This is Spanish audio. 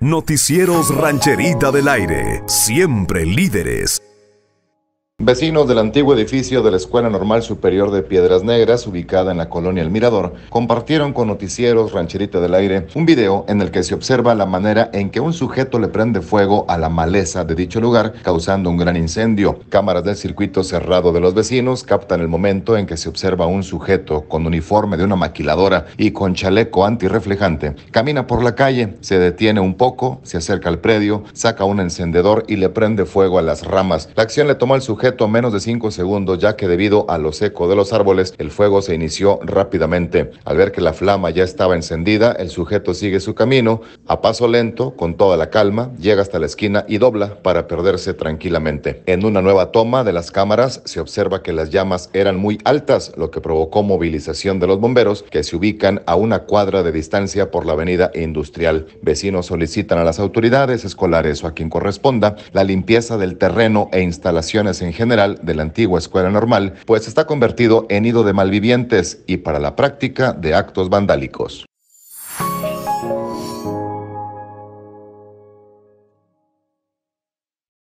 Noticieros Rancherita del Aire, siempre líderes. Vecinos del antiguo edificio de la Escuela Normal Superior de Piedras Negras, ubicada en la colonia El Mirador, compartieron con noticieros Rancherita del Aire un video en el que se observa la manera en que un sujeto le prende fuego a la maleza de dicho lugar, causando un gran incendio. Cámaras del circuito cerrado de los vecinos captan el momento en que se observa un sujeto con uniforme de una maquiladora y con chaleco antirreflejante. Camina por la calle, se detiene un poco, se acerca al predio, saca un encendedor y le prende fuego a las ramas. La acción le toma al sujeto menos de 5 segundos, ya que debido a lo seco de los árboles, el fuego se inició rápidamente. Al ver que la flama ya estaba encendida, el sujeto sigue su camino a paso lento, con toda la calma, llega hasta la esquina y dobla para perderse tranquilamente. En una nueva toma de las cámaras se observa que las llamas eran muy altas, lo que provocó movilización de los bomberos que se ubican a una cuadra de distancia por la avenida industrial. Vecinos solicitan a las autoridades escolares o a quien corresponda la limpieza del terreno e instalaciones en general de la antigua escuela normal, pues está convertido en nido de malvivientes y para la práctica de actos vandálicos.